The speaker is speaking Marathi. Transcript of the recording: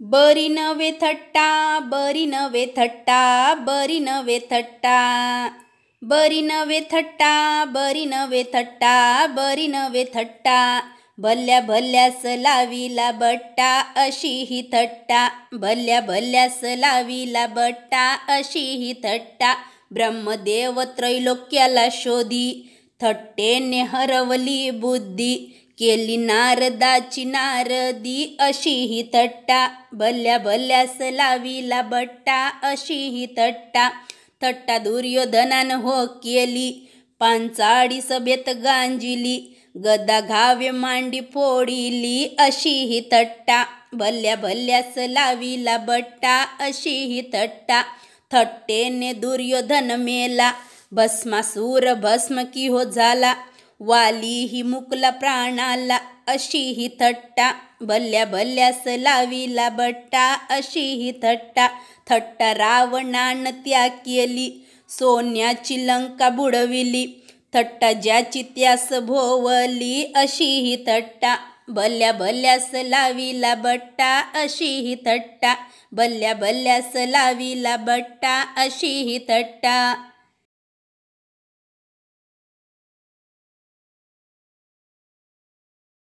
बरी नवे थट्टा बरी नवे थट्टा बरी नवे थट्टा बरी नवे थट्टा बरी नवे थट्टा बरी नवे थट्टा भल्या भल्या लावीला बट्टा अशी ही थट्टा भल्या भल्या लावीला बट्टा अशी ही थट्टा ब्रह्मदेव त्रैलोक्याला शोधी थट्टेने हरवली बुद्धी केली नारदाची नारदी अशी ही थट्टा भल्या भल्यास लाविला बट्टा अशी ही थट्टा थट्टा दुर्योधनान हो केली पांचाळी सभेत गांजिली गदा घावे मांडी फोडिली अशी ही थट्टा भल्या भल्यास लाविला बट्टा अशी ही थट्टा थट्टेने दुर्योधन मेला भस्मासूर भस्म की हो झाला वाली ही मुकला प्राणाला अशी ही थट्टा भल्या बल्ल्यास लावीला बट्टा अशी ही थट्टा थट्टा रावणान त्या केली सोन्याची लंका बुडविली थट्टा ज्याची त्यास भोवली अशी ही थट्टा भल्या भल्यास लावीला बट्टा अशी ही थट्टा भल्या बल्ल्यास लावीला बट्टा अशी ही थट्टा